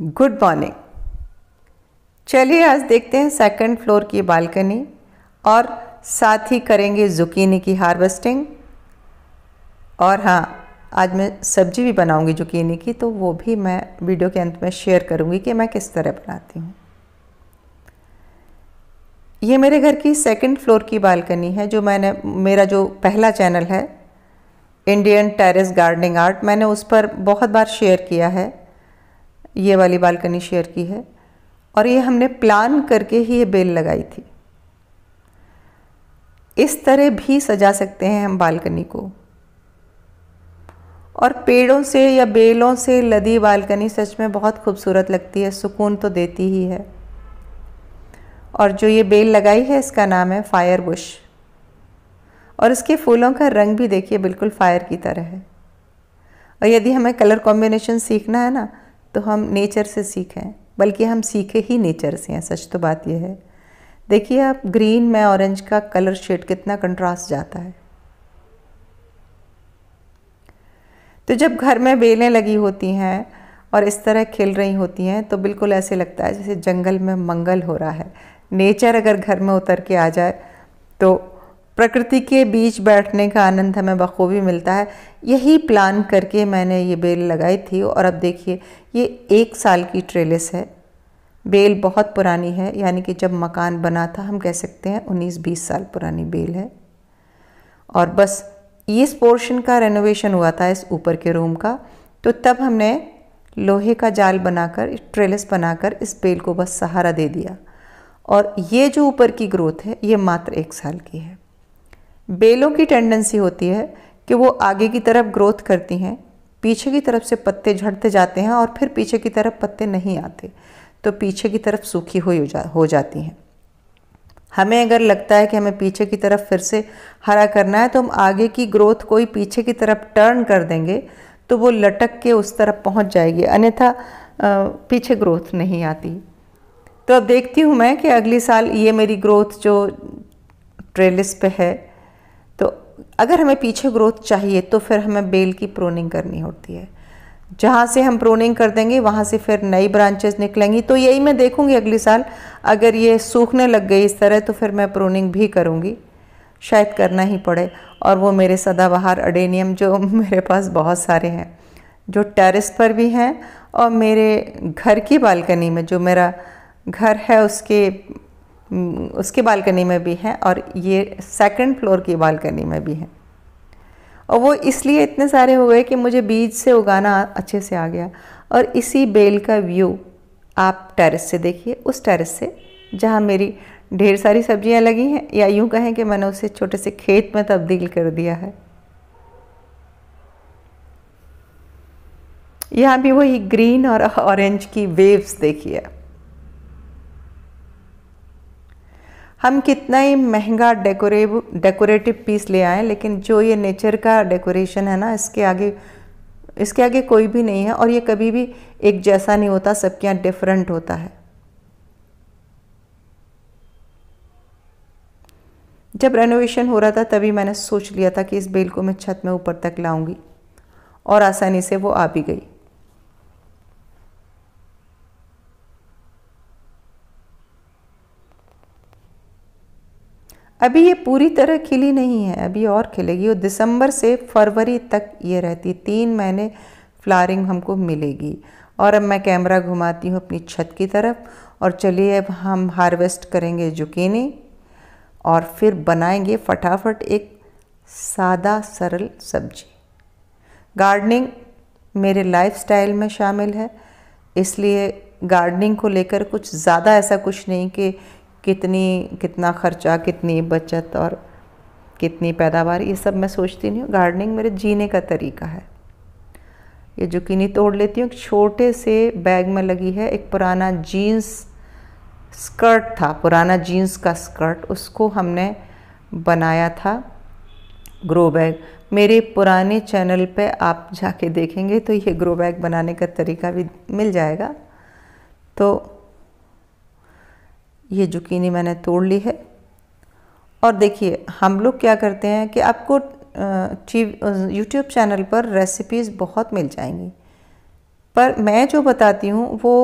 good morning चलिए आज देखते हैं सेकंड फ्लोर की बालकनी और साथ ही करेंगे जुकीनी की हार्वेस्टिंग और हाँ आज मैं सब्जी भी बनाऊंगी जुकीनी की तो वो भी मैं वीडियो के अंत में शेयर करूंगी कि मैं किस तरह बनाती हूँ ये मेरे घर की सेकंड फ्लोर की बालकनी है जो मैंने मेरा जो पहला चैनल है इंडियन टेरेस गार्डनिंग आर्ट मैंने उस पर बहुत बार शेयर किया है ये वाली बालकनी शेयर की है और ये हमने प्लान करके ही ये बेल लगाई थी इस तरह भी सजा सकते हैं हम बालकनी को और पेड़ों से या बेलों से लदी बालकनी सच में बहुत खूबसूरत लगती है सुकून तो देती ही है और जो ये बेल लगाई है इसका नाम है फायर बुश और इसके फूलों का रंग भी देखिए बिल्कुल फायर की तरह है और यदि हमें कलर कॉम्बिनेशन सीखना है ना तो हम नेचर से सीखें बल्कि हम सीखे ही नेचर से हैं सच तो बात यह है देखिए आप ग्रीन में ऑरेंज का कलर शेड कितना कंट्रास्ट जाता है तो जब घर में बेलें लगी होती हैं और इस तरह खिल रही होती हैं तो बिल्कुल ऐसे लगता है जैसे जंगल में मंगल हो रहा है नेचर अगर घर में उतर के आ जाए तो प्रकृति के बीच बैठने का आनंद हमें बखूबी मिलता है यही प्लान करके मैंने ये बेल लगाई थी और अब देखिए ये एक साल की ट्रेलिस है बेल बहुत पुरानी है यानी कि जब मकान बना था हम कह सकते हैं 19-20 साल पुरानी बेल है और बस इस पोर्शन का रेनोवेशन हुआ था इस ऊपर के रूम का तो तब हमने लोहे का जाल बनाकर ट्रेलिस बनाकर इस बेल को बस सहारा दे दिया और ये जो ऊपर की ग्रोथ है ये मात्र एक साल की है बेलों की टेंडेंसी होती है कि वो आगे की तरफ ग्रोथ करती हैं पीछे की तरफ से पत्ते झड़ते जाते हैं और फिर पीछे की तरफ पत्ते नहीं आते तो पीछे की तरफ सूखी हो जा हो जाती हैं हमें अगर लगता है कि हमें पीछे की तरफ फिर से हरा करना है तो हम आगे की ग्रोथ कोई पीछे की तरफ टर्न कर देंगे तो वो लटक के उस तरफ पहुंच जाएगी अन्यथा पीछे ग्रोथ नहीं आती तो अब देखती हूँ मैं कि अगले साल ये मेरी ग्रोथ जो ट्रेलिस पे है तो अगर हमें पीछे ग्रोथ चाहिए तो फिर हमें बेल की प्रोनिंग करनी होती है जहाँ से हम प्रोनिंग कर देंगे वहाँ से फिर नई ब्रांचेस निकलेंगी तो यही मैं देखूँगी अगले साल अगर ये सूखने लग गई इस तरह तो फिर मैं प्रोनिंग भी करूँगी शायद करना ही पड़े और वो मेरे सदाबहार अडेनियम जो मेरे पास बहुत सारे हैं जो टेरेस पर भी हैं और मेरे घर की बालकनी में जो मेरा घर है उसके हम्म, उसकी बालकनी में भी है और ये सेकंड फ्लोर की बालकनी में भी है और वो इसलिए इतने सारे हो गए कि मुझे बीज से उगाना अच्छे से आ गया और इसी बेल का व्यू आप टेरेस से देखिए उस टेरेस से जहाँ मेरी ढेर सारी सब्जियाँ लगी हैं या यूँ कहें कि मैंने उसे छोटे से खेत में तब्दील कर दिया है यहाँ भी वही ग्रीन और ऑरेंज की वेव्स देखिए हम कितना ही महंगा डेकोरेव डेकोरेटिव पीस ले आएँ लेकिन जो ये नेचर का डेकोरेशन है ना इसके आगे इसके आगे कोई भी नहीं है और ये कभी भी एक जैसा नहीं होता सबके यहाँ डिफरेंट होता है जब रेनोवेशन हो रहा था तभी मैंने सोच लिया था कि इस बेल को मैं छत में ऊपर तक लाऊंगी और आसानी से वो आ भी गई अभी ये पूरी तरह खिली नहीं है अभी और खिलेगी और दिसंबर से फरवरी तक ये रहती तीन महीने फ्लारिंग हमको मिलेगी और अब मैं कैमरा घुमाती हूँ अपनी छत की तरफ और चलिए अब हम हार्वेस्ट करेंगे जुकीनी और फिर बनाएंगे फटाफट एक सादा सरल सब्जी गार्डनिंग मेरे लाइफस्टाइल में शामिल है इसलिए गार्डनिंग को लेकर कुछ ज़्यादा ऐसा कुछ नहीं कि कितनी कितना ख़र्चा कितनी बचत और कितनी पैदावार ये सब मैं सोचती नहीं हूँ गार्डनिंग मेरे जीने का तरीका है ये जुकीनी तोड़ लेती हूँ एक छोटे से बैग में लगी है एक पुराना जीन्स स्कर्ट था पुराना जीन्स का स्कर्ट उसको हमने बनाया था ग्रो बैग मेरे पुराने चैनल पे आप जाके देखेंगे तो ये ग्रो बैग बनाने का तरीका भी मिल जाएगा तो ये जुकीनी मैंने तोड़ ली है और देखिए हम लोग क्या करते हैं कि आपको यूट्यूब चैनल पर रेसिपीज़ बहुत मिल जाएंगी पर मैं जो बताती हूँ वो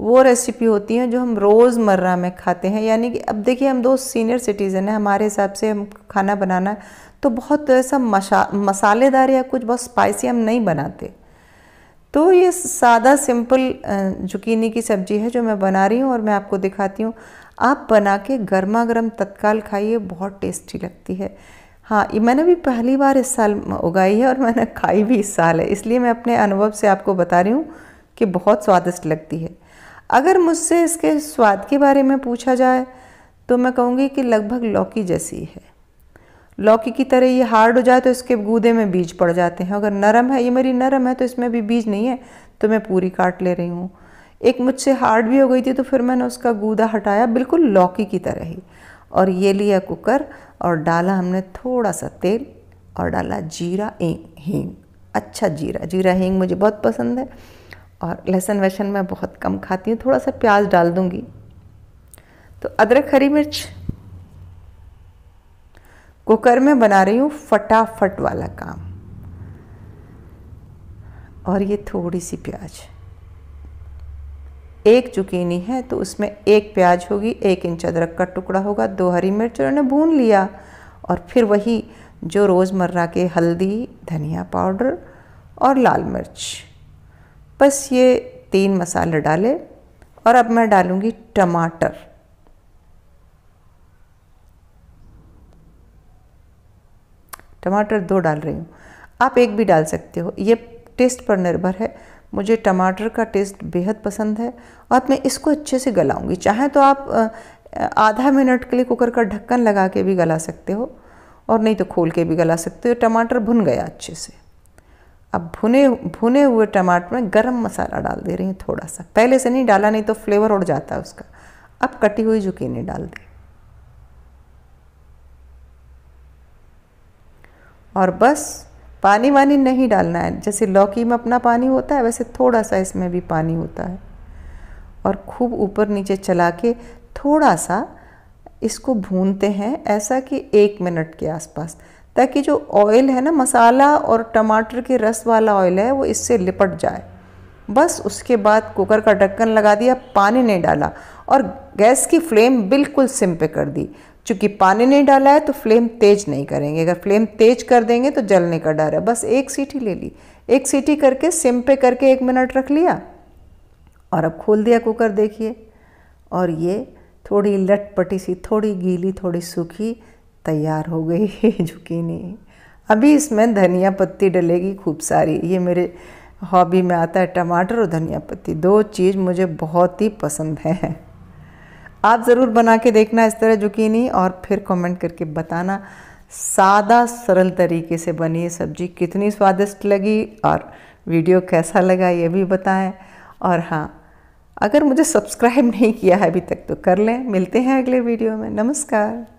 वो रेसिपी होती हैं जो हम रोज़मर्रा में खाते हैं यानी कि अब देखिए हम दो सीनियर सिटीज़न हैं हमारे हिसाब से हम खाना बनाना तो बहुत ऐसा मसालेदार या कुछ बहुत स्पाइसी हम नहीं बनाते तो ये सादा सिंपल जुकीनी की सब्ज़ी है जो मैं बना रही हूँ और मैं आपको दिखाती हूँ आप बना के गर्मा गर्म तत्काल खाइए बहुत टेस्टी लगती है हाँ ये मैंने भी पहली बार इस साल उगाई है और मैंने खाई भी इस साल है इसलिए मैं अपने अनुभव से आपको बता रही हूँ कि बहुत स्वादिष्ट लगती है अगर मुझसे इसके स्वाद के बारे में पूछा जाए तो मैं कहूँगी कि लगभग लौकी जैसी है लौकी की तरह ये हार्ड हो जाए तो इसके गूदे में बीज पड़ जाते हैं अगर नरम है ये मेरी नरम है तो इसमें भी बीज नहीं है तो मैं पूरी काट ले रही हूँ एक मुझसे हार्ड भी हो गई थी तो फिर मैंने उसका गूदा हटाया बिल्कुल लौकी की तरह ही और ये लिया कुकर और डाला हमने थोड़ा सा तेल और डाला जीरा हींग अच्छा जीरा जीरा हींग मुझे बहुत पसंद है और लहसुन वहसन मैं बहुत कम खाती हूँ थोड़ा सा प्याज डाल दूँगी तो अदरक हरी मिर्च कुकर में बना रही हूँ फटाफट वाला काम और ये थोड़ी सी प्याज एक चुकीनी है तो उसमें एक प्याज होगी एक इंच अदरक का टुकड़ा होगा दो हरी मिर्च उन्होंने भून लिया और फिर वही जो रोज़मर्रा के हल्दी धनिया पाउडर और लाल मिर्च बस ये तीन मसाले डाले और अब मैं डालूँगी टमाटर टमाटर दो डाल रही हूँ आप एक भी डाल सकते हो ये टेस्ट पर निर्भर है मुझे टमाटर का टेस्ट बेहद पसंद है और मैं इसको अच्छे से गलाऊंगी चाहे तो आप आधा मिनट के लिए कुकर का ढक्कन लगा के भी गला सकते हो और नहीं तो खोल के भी गला सकते हो टमाटर भुन गया अच्छे से अब भुने भुने हुए टमाटर में गरम मसाला डाल दे रही हूँ थोड़ा सा पहले से नहीं डाला नहीं तो फ्लेवर उड़ जाता है उसका अब कटी हुई जुकीनी डाल दी और बस पानी वानी नहीं डालना है जैसे लौकी में अपना पानी होता है वैसे थोड़ा सा इसमें भी पानी होता है और खूब ऊपर नीचे चला के थोड़ा सा इसको भूनते हैं ऐसा कि एक मिनट के आसपास ताकि जो ऑयल है ना मसाला और टमाटर के रस वाला ऑयल है वो इससे लिपट जाए बस उसके बाद कुकर का ढक्कन लगा दिया पानी नहीं डाला और गैस की फ्लेम बिल्कुल सिम पे कर दी चूँकि पानी नहीं डाला है तो फ्लेम तेज नहीं करेंगे अगर फ्लेम तेज कर देंगे तो जलने का डर है बस एक सीटी ले ली एक सीटी करके सिम पे करके एक मिनट रख लिया और अब खोल दिया कुकर देखिए और ये थोड़ी लटपटी सी थोड़ी गीली थोड़ी सूखी तैयार हो गई है झुकीनी अभी इसमें धनिया पत्ती डलेगी खूब सारी ये मेरे हॉबी में आता है टमाटर और धनिया पत्ती दो चीज़ मुझे बहुत ही पसंद है आप ज़रूर बना के देखना इस तरह जुकीनी और फिर कमेंट करके बताना सादा सरल तरीके से बनी ये सब्ज़ी कितनी स्वादिष्ट लगी और वीडियो कैसा लगा ये भी बताएं और हाँ अगर मुझे सब्सक्राइब नहीं किया है अभी तक तो कर लें मिलते हैं अगले वीडियो में नमस्कार